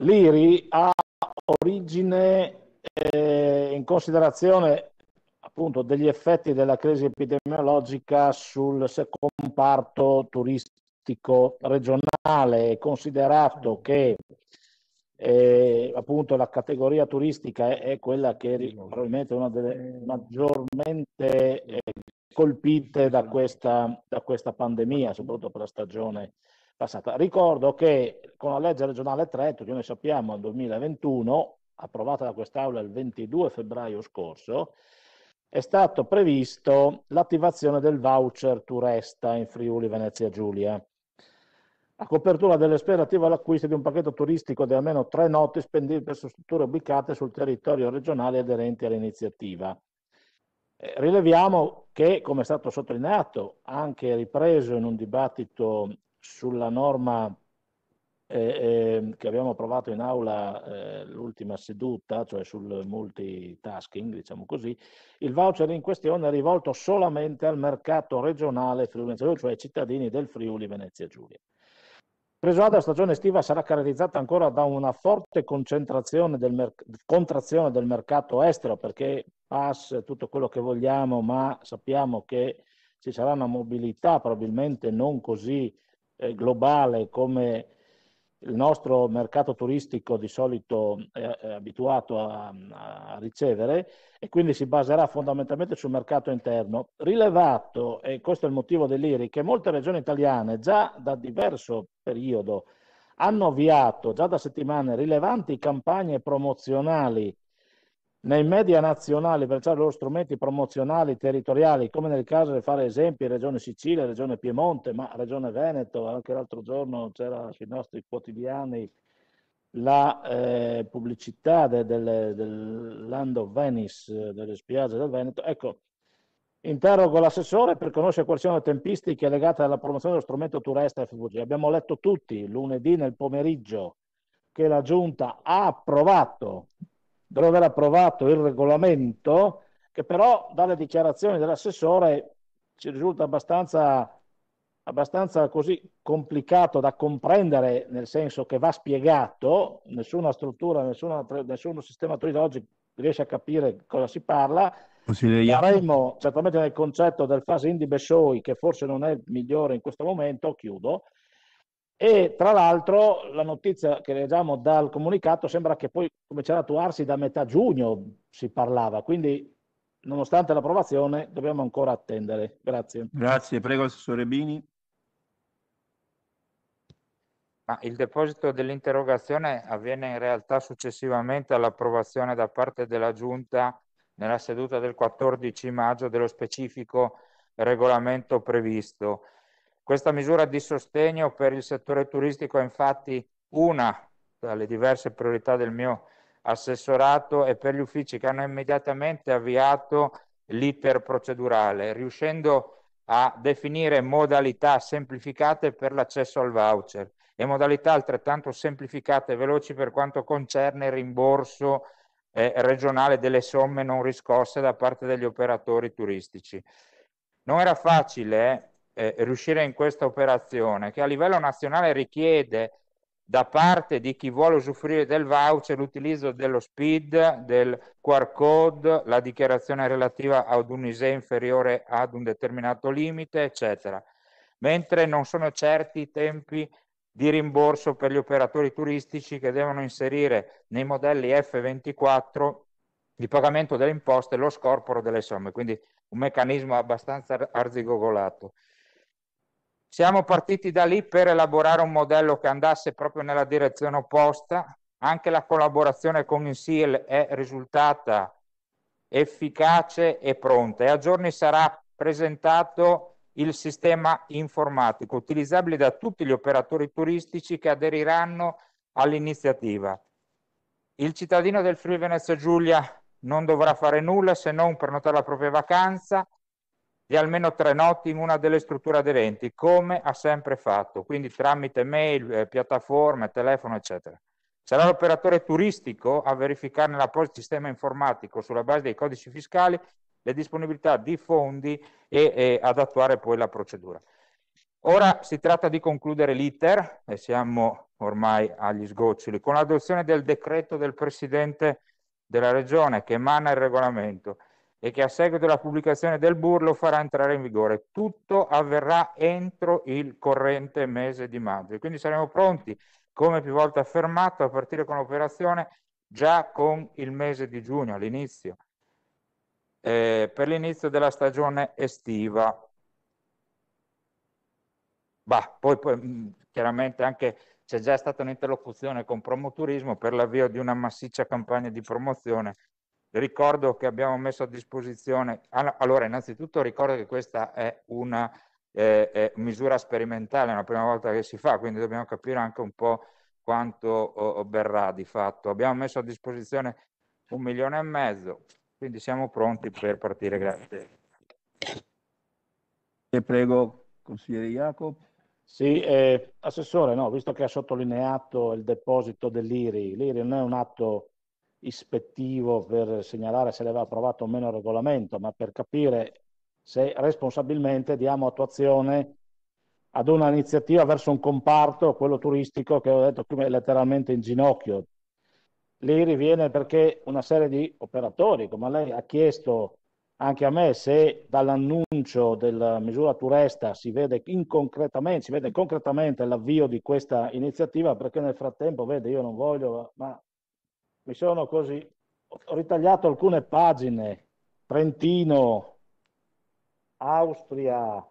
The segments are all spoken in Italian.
L'IRI ha origine eh, in considerazione appunto degli effetti della crisi epidemiologica sul comparto turistico regionale, considerato che eh, appunto la categoria turistica è, è quella che è probabilmente una delle maggiormente eh, colpite da questa, da questa pandemia, soprattutto per la stagione passata. Ricordo che con la legge regionale 3, che noi sappiamo nel 2021, approvata da quest'Aula il 22 febbraio scorso, è stato previsto l'attivazione del voucher Turesta in Friuli Venezia Giulia a copertura delle spese relative all'acquisto di un pacchetto turistico di almeno tre notti spendibili su strutture ubicate sul territorio regionale aderenti all'iniziativa. Eh, rileviamo che, come è stato sottolineato, anche ripreso in un dibattito sulla norma eh, eh, che abbiamo approvato in aula eh, l'ultima seduta, cioè sul multitasking, diciamo così, il voucher in questione è rivolto solamente al mercato regionale Friuli Venezia Giulia, cioè ai cittadini del Friuli Venezia Giulia. Presoada la stagione estiva sarà caratterizzata ancora da una forte concentrazione del merc- contrazione del mercato estero, perché pass tutto quello che vogliamo, ma sappiamo che ci sarà una mobilità probabilmente non così eh, globale come il nostro mercato turistico di solito è, eh, è abituato a, a, ricevere e quindi si baserà fondamentalmente sul mercato interno. Rilevato, e questo è il motivo dell'IRI, che molte regioni italiane già da diverso periodo hanno avviato già da settimane rilevanti campagne promozionali nei media nazionali, per usare loro strumenti promozionali territoriali, come nel caso di fare esempi, Regione Sicilia, Regione Piemonte, ma Regione Veneto, anche l'altro giorno c'era sui nostri quotidiani la eh, pubblicità de, del, del Land of Venice, delle spiagge del Veneto. Ecco, interrogo l'assessore per conoscere quali sono le tempistiche legate alla promozione dello strumento Turesta FVG. Abbiamo letto tutti lunedì nel pomeriggio che la Giunta ha approvato dopo aver approvato il regolamento, che però dalle dichiarazioni dell'assessore ci risulta abbastanza, abbastanza così complicato da comprendere, nel senso che va spiegato, nessuna struttura, nessuna, nessun sistema turistico riesce a capire cosa si parla. Daremo certamente nel concetto del fase Indi Bessoi, che forse non è il migliore in questo momento, chiudo, e tra l'altro la notizia che leggiamo dal comunicato sembra che poi comincerà a attuarsi da metà giugno, si parlava, quindi nonostante l'approvazione dobbiamo ancora attendere. Grazie. Grazie, prego Assessore Bini. Ma il deposito dell'interrogazione avviene in realtà successivamente all'approvazione da parte della Giunta nella seduta del 14 maggio dello specifico regolamento previsto. Questa misura di sostegno per il settore turistico è infatti una dalle diverse priorità del mio assessorato e per gli uffici che hanno immediatamente avviato l'iter procedurale, riuscendo a definire modalità semplificate per l'accesso al voucher e modalità altrettanto semplificate e veloci per quanto concerne il rimborso eh, regionale delle somme non riscosse da parte degli operatori turistici. Non era facile eh, eh, riuscire in questa operazione che a livello nazionale richiede da parte di chi vuole usufruire del voucher l'utilizzo dello SPID, del QR code, la dichiarazione relativa ad un ISE inferiore ad un determinato limite, eccetera. Mentre non sono certi i tempi di rimborso per gli operatori turistici che devono inserire nei modelli F24 di pagamento delle imposte lo scorporo delle somme, quindi un meccanismo abbastanza arzigogolato. Siamo partiti da lì per elaborare un modello che andasse proprio nella direzione opposta. Anche la collaborazione con Insil è risultata efficace e pronta e a giorni sarà presentato il sistema informatico utilizzabile da tutti gli operatori turistici che aderiranno all'iniziativa. Il cittadino del Friuli Venezia Giulia non dovrà fare nulla se non prenotare la propria vacanza, di almeno tre notti in una delle strutture aderenti, come ha sempre fatto, quindi tramite mail, eh, piattaforme, telefono, eccetera. Sarà l'operatore turistico a verificare nell'apposito sistema informatico sulla base dei codici fiscali le disponibilità di fondi e, e ad attuare poi la procedura. Ora si tratta di concludere l'iter e siamo ormai agli sgoccioli con l'adozione del decreto del Presidente della Regione che emana il regolamento e che a seguito della pubblicazione del BUR lo farà entrare in vigore. Tutto avverrà entro il corrente mese di maggio quindi saremo pronti, come più volte affermato, a partire con l'operazione già con il mese di giugno all'inizio, eh, per l'inizio della stagione estiva. Bah, poi, poi mm, chiaramente anche c'è già stata un'interlocuzione con Promoturismo per l'avvio di una massiccia campagna di promozione Ricordo che abbiamo messo a disposizione, allora innanzitutto ricordo che questa è una eh, è misura sperimentale, è la prima volta che si fa, quindi dobbiamo capire anche un po' quanto oh, berrà di fatto. Abbiamo messo a disposizione un milione e mezzo, quindi siamo pronti per partire, grazie. E prego, consigliere Jacob. Sì, eh, Assessore, no, visto che ha sottolineato il deposito dell'IRI, l'IRI non è un atto ispettivo per segnalare se l'aveva approvato o meno il regolamento, ma per capire se responsabilmente diamo attuazione ad una iniziativa verso un comparto, quello turistico, che ho detto prima è letteralmente in ginocchio. Lì riviene perché una serie di operatori, come lei ha chiesto anche a me, se dall'annuncio della misura Turesta si vede, si vede concretamente l'avvio di questa iniziativa, perché nel frattempo, vede, io non voglio, ma mi sono così, ho ritagliato alcune pagine, Trentino, Austria,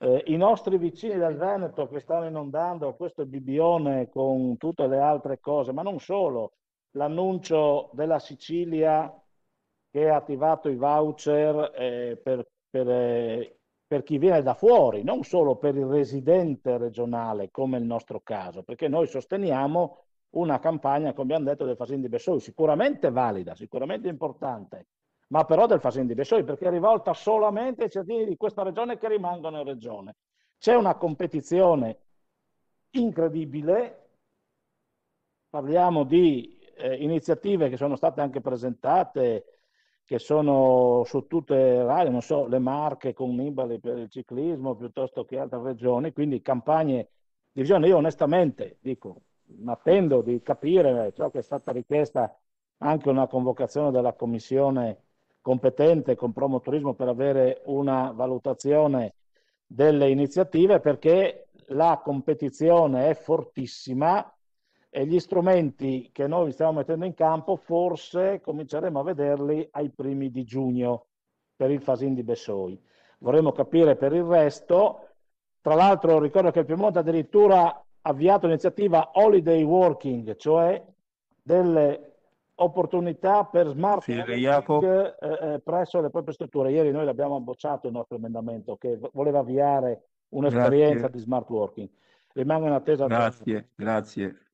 eh, i nostri vicini del Veneto che stanno inondando questo bibione con tutte le altre cose, ma non solo, l'annuncio della Sicilia che ha attivato i voucher eh, per, per, eh, per, chi viene da fuori, non solo per il residente regionale come il nostro caso, perché noi sosteniamo una campagna, come abbiamo detto, del Fasin di Bessoi, sicuramente valida, sicuramente importante, ma però del Fasin di Bessoi, perché è rivolta solamente ai cittadini di questa regione che rimangono in regione. C'è una competizione incredibile, parliamo di eh, iniziative che sono state anche presentate, che sono su tutte le radio, non so, le Marche con Nibali per il ciclismo piuttosto che altre regioni, quindi campagne di visione. Io onestamente dico, attendo di capire ciò che è stata richiesta anche una convocazione della commissione competente con Promoturismo per avere una valutazione delle iniziative perché la competizione è fortissima e gli strumenti che noi stiamo mettendo in campo forse cominceremo a vederli ai primi di giugno per il Fasin di Bessoi. Vorremmo capire per il resto, tra l'altro ricordo che il Piemonte addirittura avviato l'iniziativa Holiday Working, cioè delle opportunità per smart working eh, eh, presso le proprie strutture. Ieri noi l'abbiamo bocciato il nostro emendamento che voleva avviare un'esperienza grazie. di smart working. Rimango in attesa. Grazie, grazie.